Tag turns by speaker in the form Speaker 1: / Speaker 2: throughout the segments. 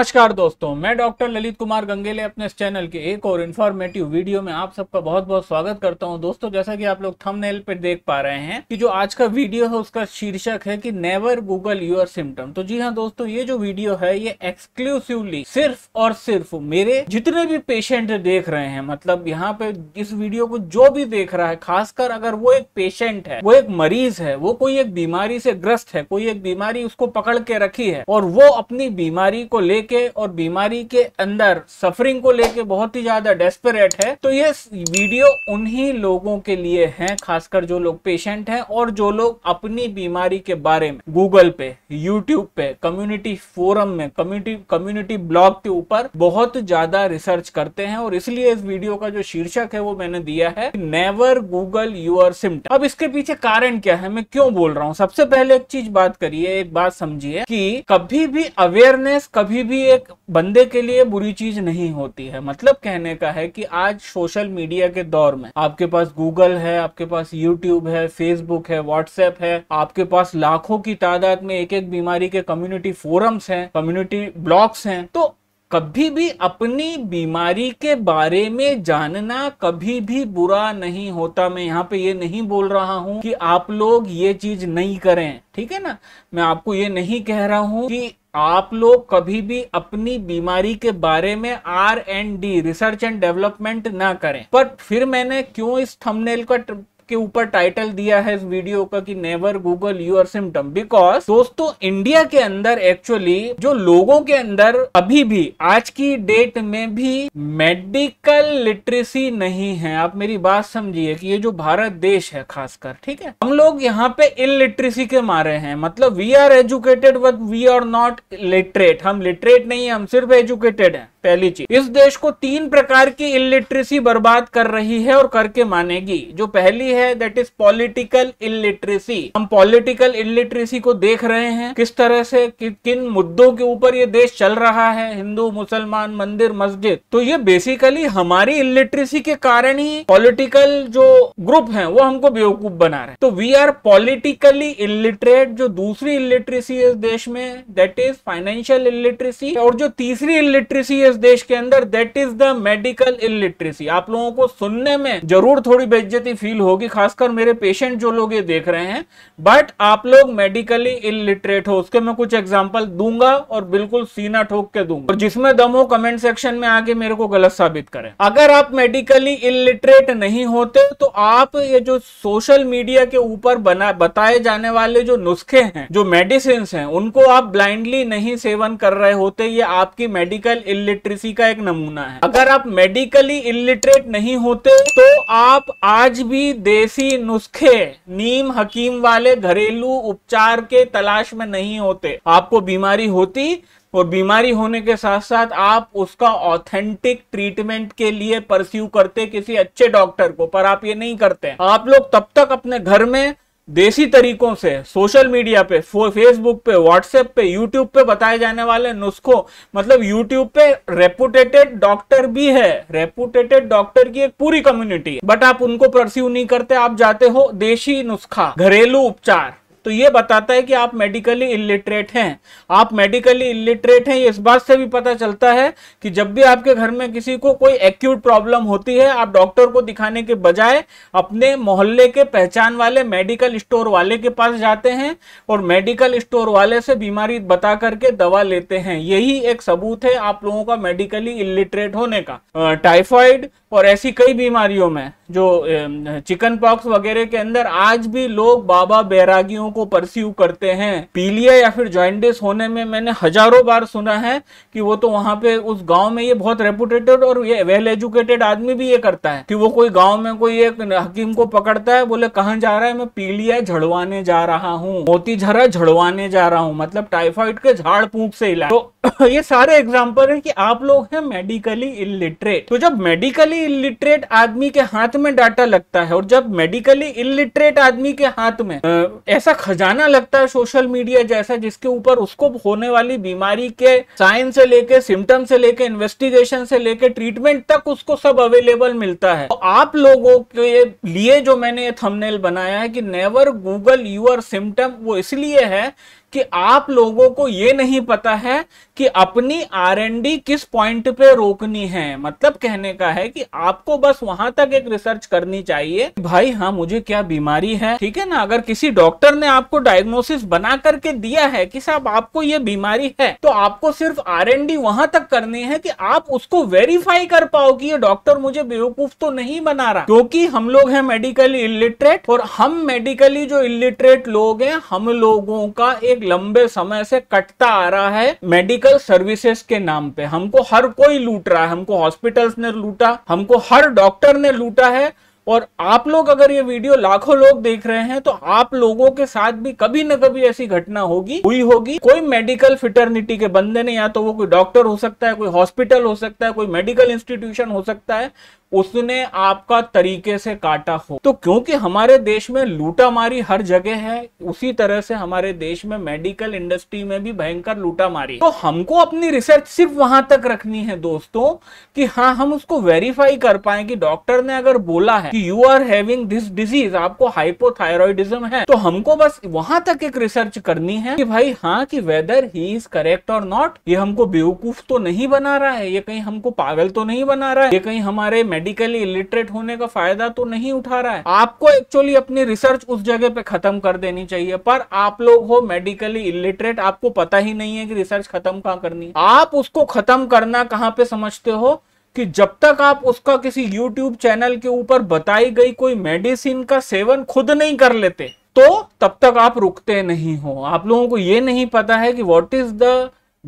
Speaker 1: नमस्कार दोस्तों मैं डॉक्टर ललित कुमार गंगेले अपने इस चैनल के एक और इन्फॉर्मेटिव वीडियो में आप सबका बहुत बहुत स्वागत करता हूं दोस्तों जैसा कि आप लोग थंबनेल पर देख पा रहे हैं कि जो आज का वीडियो है उसका शीर्षक है कि नेवर गूगल यूर सिम्टम तो जी हाँ दोस्तों ये जो वीडियो है ये एक्सक्लूसिवली सिर्फ और सिर्फ मेरे जितने भी पेशेंट देख रहे हैं मतलब यहाँ पे इस वीडियो को जो भी देख रहा है खासकर अगर वो एक पेशेंट है वो एक मरीज है वो कोई एक बीमारी से ग्रस्त है कोई एक बीमारी उसको पकड़ के रखी है और वो अपनी बीमारी को लेकर लेके और बीमारी के अंदर सफरिंग को लेके बहुत ही ज्यादा डेस्परेट है तो ये वीडियो उन्हीं लोगों के लिए है खासकर जो लोग पेशेंट हैं और जो लोग अपनी बीमारी के बारे में गूगल पे यूट्यूब पे कम्युनिटी फोरम में कम्युनिटी कम्युनिटी ब्लॉग के ऊपर बहुत ज्यादा रिसर्च करते हैं और इसलिए इस वीडियो का जो शीर्षक है वो मैंने दिया है नेवर गूगल यूर सिम्टम अब इसके पीछे कारण क्या है मैं क्यों बोल रहा हूँ सबसे पहले एक चीज बात करिए एक बात समझिए कि कभी भी अवेयरनेस कभी भी भी एक बंदे के लिए बुरी चीज नहीं होती है मतलब कहने का है कि आज सोशल मीडिया के दौर में आपके पास गूगल है आपके पास यूट्यूब है फेसबुक है व्हाट्सएप है आपके पास लाखों की तादाद में एक एक बीमारी के कम्युनिटी फोरम्स हैं कम्युनिटी ब्लॉग्स हैं तो कभी भी अपनी बीमारी के बारे में जानना कभी भी बुरा नहीं होता मैं यहाँ पे ये नहीं बोल रहा हूँ कि आप लोग ये चीज नहीं करें ठीक है ना मैं आपको ये नहीं कह रहा हूँ कि आप लोग कभी भी अपनी बीमारी के बारे में R and D research and development ना करें पर फिर मैंने क्यों इस थंबनेल का के ऊपर टाइटल दिया है इस वीडियो का कि never Google your symptom because दोस्तों इंडिया के अंदर एक्चुअली जो लोगों के अंदर अभी भी आज की डेट में भी मेडिकल लिटरेसी नहीं है आप मेरी बात समझिए कि ये जो भारत देश है खासकर ठीक है हम लोग यहाँ पे इलिटरेसी के मारे हैं मतलब we are educated but we are not literate हम लिटरेट नहीं है हम सिर्फ एजुकेटेड है पहली चीज इस देश को तीन प्रकार की इलिटरेसी बर्बाद कर रही है और करके मानेगी जो पहली है है दैट इज पॉलिटिकल इलिटरेसी हम पॉलिटिकल इलिटरेसी को देख रहे हैं किस तरह से कि, किन मुद्दों के ऊपर ये देश चल रहा है हिंदू मुसलमान मंदिर मस्जिद तो ये बेसिकली हमारी इलिटरेसी के कारण ही पॉलिटिकल जो ग्रुप है वो हमको बेवकूफ बना रहे हैं तो वी आर पॉलिटिकली इलिटरेट जो दूसरी इलिटरेसी है इस देश में दैट इज फाइनेंशियल इलिटरेसी और जो तीसरी इलिटरेसी है इस देश के अंदर that is the medical illiteracy आप लोगों को सुनने में जरूर थोड़ी बेज्जती फील होगी खासकर मेरे पेशेंट जो लोग ये देख रहे हैं बट आप लोग मेडिकली इलिटरेट हो उसके मैं कुछ एग्जाम्पल दूंगा और बिल्कुल सीना ठोक के दूंगा जिसमें दम हो कमेंट सेक्शन में आके मेरे को गलत साबित करें अगर आप मेडिकली इलिटरेट नहीं होते तो आप ये जो सोशल मीडिया के ऊपर बताए जाने वाले जो नुस्खे हैं जो मेडिसिन है उनको आप ब्लाइंडली नहीं सेवन कर रहे होते ये आपकी मेडिकल इलिटरेसी का एक नमूना है अगर आप मेडिकली इलिटरेट नहीं होते तो आप आज भी दे देसी नुस्खे नीम हकीम वाले घरेलू उपचार के तलाश में नहीं होते आपको बीमारी होती और बीमारी होने के साथ साथ आप उसका ऑथेंटिक ट्रीटमेंट के लिए परस्यू करते किसी अच्छे डॉक्टर को पर आप ये नहीं करते आप लोग तब तक अपने घर में देसी तरीकों से सोशल मीडिया पे फेसबुक पे व्हाट्सएप पे यूट्यूब पे बताए जाने वाले नुस्खों मतलब यूट्यूब पे रेपुटेटेड डॉक्टर भी है रेपुटेटेड डॉक्टर की एक पूरी कम्युनिटी बट आप उनको परस्यू नहीं करते आप जाते हो देशी नुस्खा घरेलू उपचार तो ये बताता है कि आप मेडिकली इलिटरेट हैं आप मेडिकली इलिटरेट हैं ये इस बात से भी पता चलता है कि जब भी आपके घर में किसी को कोई एक्यूट प्रॉब्लम होती है आप डॉक्टर को दिखाने के बजाय अपने मोहल्ले के पहचान वाले मेडिकल स्टोर वाले के पास जाते हैं और मेडिकल स्टोर वाले से बीमारी बता करके दवा लेते हैं यही एक सबूत है आप लोगों का मेडिकली इलिटरेट होने का टाइफॉइड और ऐसी कई बीमारियों में जो चिकन पॉक्स वगैरह के अंदर आज भी लोग बाबा बैरागियों को परस्यू करते हैं पीलिया या फिर ज्वाइंटिस होने में मैंने हजारों बार सुना है कि वो तो वहां पे उस गांव में ये बहुत रेपुटेटेड और ये वेल एजुकेटेड आदमी भी ये करता है कि वो कोई गांव में कोई एक हकीम को पकड़ता है बोले कहाँ जा रहा है मैं पीलिया झड़वाने जा रहा हूँ मोती झरा झड़वाने जा रहा हूँ मतलब टाइफाइड के झाड़ फूक से इलाज तो ये सारे एग्जाम्पल है कि आप लोग हैं मेडिकली इलिटरेट तो जब मेडिकली मेडिकली इलिटरेट आदमी के हाथ में डाटा लगता है और जब मेडिकली इलिटरेट आदमी के हाथ में ऐसा खजाना लगता है सोशल मीडिया जैसा जिसके ऊपर उसको होने वाली बीमारी के साइन से लेके सिम्टम से लेके इन्वेस्टिगेशन से लेके ट्रीटमेंट तक उसको सब अवेलेबल मिलता है तो आप लोगों के लिए जो मैंने ये थंबनेल बनाया है कि नेवर गूगल यूर सिम्टम वो इसलिए है कि आप लोगों को ये नहीं पता है कि अपनी आरएनडी किस पॉइंट पे रोकनी है मतलब कहने का है कि आपको बस वहां तक एक रिसर्च करनी चाहिए भाई हाँ मुझे क्या बीमारी है ठीक है ना अगर किसी डॉक्टर ने आपको डायग्नोसिस बना करके दिया है कि साहब आपको ये बीमारी है तो आपको सिर्फ आरएनडी वहां तक करनी है कि आप उसको वेरीफाई कर पाओ कि ये डॉक्टर मुझे बेवकूफ तो नहीं बना रहा क्योंकि हम लोग हैं मेडिकली इलिटरेट और हम मेडिकली जो इलिटरेट लोग हैं हम लोगों का एक लंबे समय से कटता आ रहा है मेडिकल मेडिकल सर्विसेज के नाम पे हमको हर कोई लूट रहा है हमको हॉस्पिटल्स ने लूटा हमको हर डॉक्टर ने लूटा है और आप लोग अगर ये वीडियो लाखों लोग देख रहे हैं तो आप लोगों के साथ भी कभी ना कभी ऐसी घटना होगी हुई होगी कोई मेडिकल फिटर्निटी के बंदे ने या तो वो कोई डॉक्टर हो सकता है कोई हॉस्पिटल हो सकता है कोई मेडिकल इंस्टीट्यूशन हो सकता है उसने आपका तरीके से काटा हो तो क्योंकि हमारे देश में लूटामारी हर जगह है उसी तरह से हमारे देश में मेडिकल इंडस्ट्री में भी भयंकर लूटामारी तो हमको अपनी रिसर्च सिर्फ वहां तक रखनी है दोस्तों कि हाँ हम उसको वेरीफाई कर पाए कि डॉक्टर ने अगर बोला है कि you are having this disease आपको हाइपोथायरॉयडिज्म है तो हमको बस वहां तक एक रिसर्च करनी है कि भाई हाँ कि whether he is correct or not ये हमको बेवकूफ तो नहीं बना रहा है ये कहीं हमको पागल तो नहीं बना रहा है ये कहीं हमारे मेडिकली इलिटरेट होने का फायदा तो नहीं उठा रहा है आपको एक्चुअली अपनी रिसर्च उस जगह पे खत्म कर देनी चाहिए पर आप लोग हो मेडिकली इलिटरेट आपको पता ही नहीं है कि रिसर्च खत्म कहाँ करनी आप उसको खत्म करना कहाँ पे समझते हो कि जब तक आप उसका किसी यूट्यूब चैनल के ऊपर बताई गई कोई मेडिसिन का सेवन खुद नहीं कर लेते तो तब तक आप रुकते नहीं हो आप लोगों को ये नहीं पता है कि what is the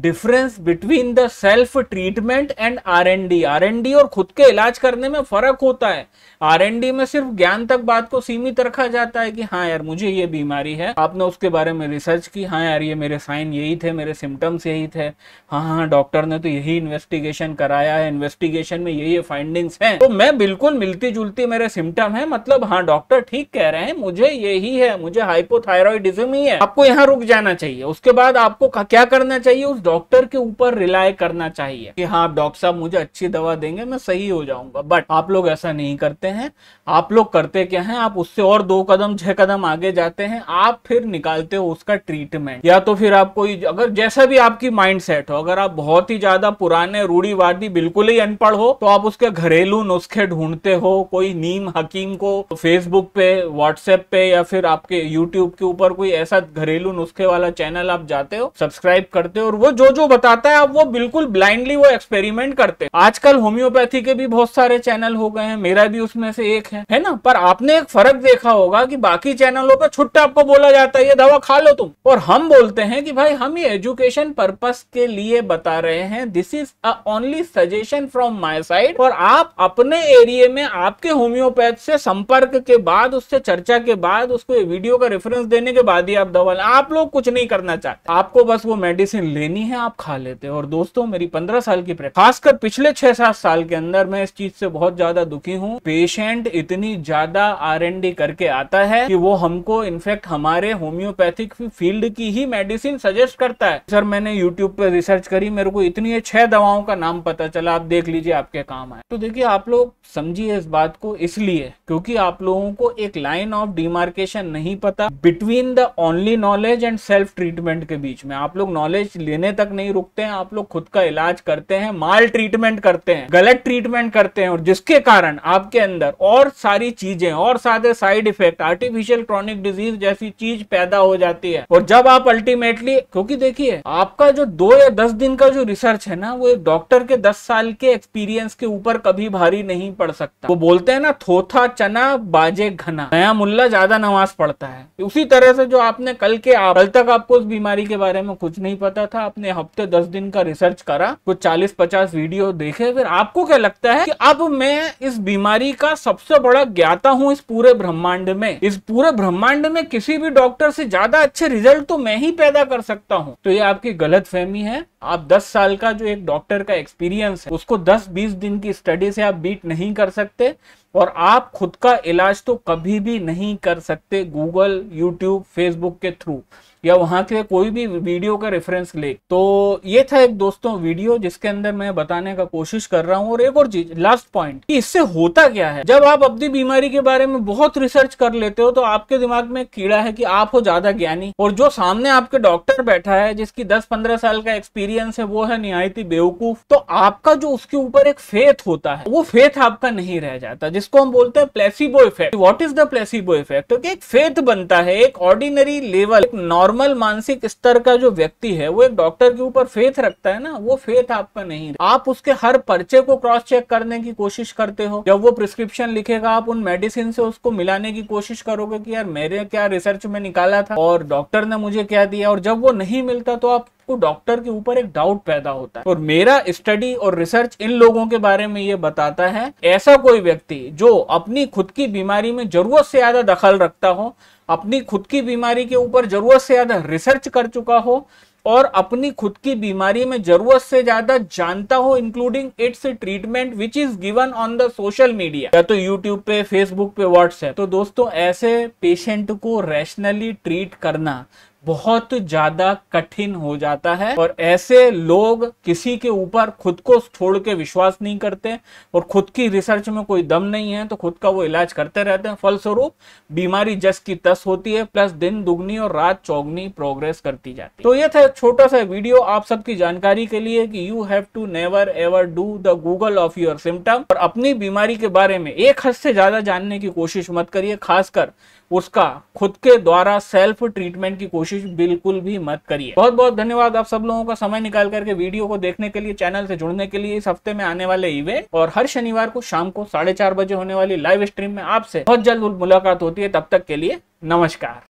Speaker 1: difference between the self treatment and R R N D N D और खुद के इलाज करने में फर्क होता है आर एन डी में सिर्फ ज्ञान तक बात को सीमित रखा जाता है कि हाँ यार मुझे ये बीमारी है आपने उसके बारे में रिसर्च की हाँ यार ये मेरे साइन यही थे मेरे सिम्टम्स यही थे हाँ हाँ डॉक्टर ने तो यही इन्वेस्टिगेशन कराया है इन्वेस्टिगेशन में यही फाइंडिंग्स हैं तो मैं बिल्कुल मिलती जुलती मेरे सिम्टम है मतलब हाँ डॉक्टर ठीक कह रहे हैं मुझे यही है मुझे हाइपोथायरॉयडिज्म ही है आपको यहाँ रुक जाना चाहिए उसके बाद आपको क्या करना चाहिए उस डॉक्टर के ऊपर रिलाय करना चाहिए कि हाँ डॉक्टर साहब मुझे अच्छी दवा देंगे मैं सही हो जाऊंगा बट आप लोग ऐसा नहीं करते हैं आप लोग करते क्या है आप उससे और दो कदम छह कदम आगे जाते हैं आप फिर निकालते हो उसका ट्रीटमेंट या तो फिर आप कोई अगर जैसा भी आपकी माइंड सेट हो अगर आप बहुत ही ज्यादा पुराने रूढ़ीवादी बिल्कुल ही अनपढ़ हो तो आप उसके घरेलू नुस्खे ढूंढते हो कोई नीम हकीम को फेसबुक पे व्हाट्सएप पे या फिर आपके यूट्यूब के ऊपर कोई ऐसा घरेलू नुस्खे वाला चैनल आप जाते हो सब्सक्राइब करते हो और वो जो जो बताता है अब वो बिल्कुल ब्लाइंडली वो एक्सपेरिमेंट करते हैं आजकल होम्योपैथी के भी बहुत सारे चैनल हो गए हैं मेरा भी उसमें से एक है है ना पर आपने एक फर्क देखा होगा कि बाकी चैनलों पर छुट्टा आपको बोला जाता है ये दवा खा लो तुम और हम बोलते हैं कि भाई हम ये एजुकेशन पर्पज के लिए बता रहे हैं this is a only suggestion from my side और आप अपने एरिया में आपके होम्योपैथ से संपर्क के बाद उससे चर्चा के बाद उसको वीडियो का रेफरेंस देने के बाद ही आप दवा आप लोग कुछ नहीं करना चाहते आपको बस वो मेडिसिन लेनी नहीं है आप खा लेते हैं और दोस्तों मेरी पंद्रह साल की खासकर पिछले छह सात साल के अंदर मैं इस चीज से बहुत ज्यादा दुखी हूँ पेशेंट इतनी ज्यादा आर करके आता है कि वो हमको इनफेक्ट हमारे होम्योपैथिक फील्ड की ही मेडिसिन सजेस्ट करता है सर मैंने यूट्यूब पर रिसर्च करी मेरे को इतनी छह दवाओं का नाम पता चला आप देख लीजिए आपके काम आए तो देखिए आप लोग समझिए इस बात को इसलिए क्योंकि आप लोगों को एक लाइन ऑफ डिमार्केशन नहीं पता between the only knowledge and self treatment के बीच में आप लोग नॉलेज लेने तक नहीं रुकते हैं आप लोग खुद का इलाज करते हैं माल ट्रीटमेंट करते हैं गलत ट्रीटमेंट करते हैं और जिसके कारण आपके अंदर और सारी चीजें और सारे side effect artificial chronic disease जैसी चीज पैदा हो जाती है और जब आप अल्टीमेटली क्योंकि देखिए आपका जो दो या दस दिन का जो रिसर्च है ना वो एक डॉक्टर के दस साल के एक्सपीरियंस के ऊपर कभी भारी नहीं पड़ सकता वो बोलते हैं ना थोथा चना बाजे घना नया मुल्ला ज्यादा नमाज पड़ता है उसी तरह से जो आपने कल के कल तक आपको उस बीमारी के बारे में कुछ नहीं पता था आपने आपने हफ्ते दस दिन का रिसर्च करा कुछ चालीस पचास वीडियो देखे फिर आपको क्या लगता है कि अब मैं इस बीमारी का सबसे बड़ा ज्ञाता हूँ इस पूरे ब्रह्मांड में इस पूरे ब्रह्मांड में किसी भी डॉक्टर से ज्यादा अच्छे रिजल्ट तो मैं ही पैदा कर सकता हूँ तो ये आपकी गलत है आप 10 साल का जो एक डॉक्टर का एक्सपीरियंस है उसको 10-20 दिन की स्टडी से आप बीट नहीं कर सकते और आप खुद का इलाज तो कभी भी नहीं कर सकते गूगल यूट्यूब फेसबुक के थ्रू या वहां के कोई भी वीडियो का रेफरेंस ले तो ये था एक दोस्तों वीडियो जिसके अंदर मैं बताने का कोशिश कर रहा हूँ और एक और चीज लास्ट पॉइंट इससे होता क्या है जब आप अपनी बीमारी के बारे में बहुत रिसर्च कर लेते हो तो आपके दिमाग में कीड़ा है कि आप हो ज्यादा ज्ञानी और जो सामने आपके डॉक्टर बैठा है जिसकी दस पंद्रह साल का एक्सपीरियंस है वो है नियायती बेवकूफ तो आपका जो उसके ऊपर एक फेथ होता है वो फेथ आपका नहीं रह जाता जिसको हम बोलते हैं placebo effect what is the placebo effect okay एक फेथ बनता है एक ऑर्डिनरी लेवल एक नॉर्मल मानसिक स्तर का जो व्यक्ति है वो एक डॉक्टर के ऊपर फेथ रखता है ना वो फेथ आपका नहीं आप उसके हर पर्चे को क्रॉस चेक करने की कोशिश करते हो जब वो प्रिस्क्रिप्शन लिखेगा आप उन मेडिसिन से उसको मिलाने की कोशिश करोगे की यार मेरे क्या रिसर्च में निकाला था और डॉक्टर ने मुझे क्या दिया और जब वो नहीं मिलता तो आप आपको डॉक्टर के ऊपर एक डाउट पैदा होता है और मेरा स्टडी और रिसर्च इन लोगों के बारे में ये बताता है ऐसा कोई व्यक्ति जो अपनी खुद की बीमारी में जरूरत से ज्यादा दखल रखता हो अपनी खुद की बीमारी के ऊपर जरूरत से ज्यादा रिसर्च कर चुका हो और अपनी खुद की बीमारी में जरूरत से ज्यादा जानता हो including its treatment which is given on the social media या तो यूट्यूब पे फेसबुक पे व्हाट्सएप तो दोस्तों ऐसे पेशेंट को रैशनली ट्रीट करना बहुत ज्यादा कठिन हो जाता है और ऐसे लोग किसी के ऊपर खुद को छोड़ के विश्वास नहीं करते और खुद की रिसर्च में कोई दम नहीं है तो खुद का वो इलाज करते रहते हैं फलस्वरूप बीमारी जस की तस होती है प्लस दिन दुगनी और रात चौगनी प्रोग्रेस करती जाती है तो ये था छोटा सा वीडियो आप सबकी जानकारी के लिए कि you have to never ever do the Google of your symptom और अपनी बीमारी के बारे में एक हद से ज्यादा जानने की कोशिश मत करिए खासकर उसका खुद के द्वारा सेल्फ ट्रीटमेंट की कोशिश बिल्कुल भी मत करिए बहुत बहुत धन्यवाद आप सब लोगों का समय निकाल करके वीडियो को देखने के लिए चैनल से जुड़ने के लिए इस हफ्ते में आने वाले इवेंट और हर शनिवार को शाम को साढ़े चार बजे होने वाली लाइव स्ट्रीम में आपसे बहुत जल्द मुलाकात होती है तब तक के लिए नमस्कार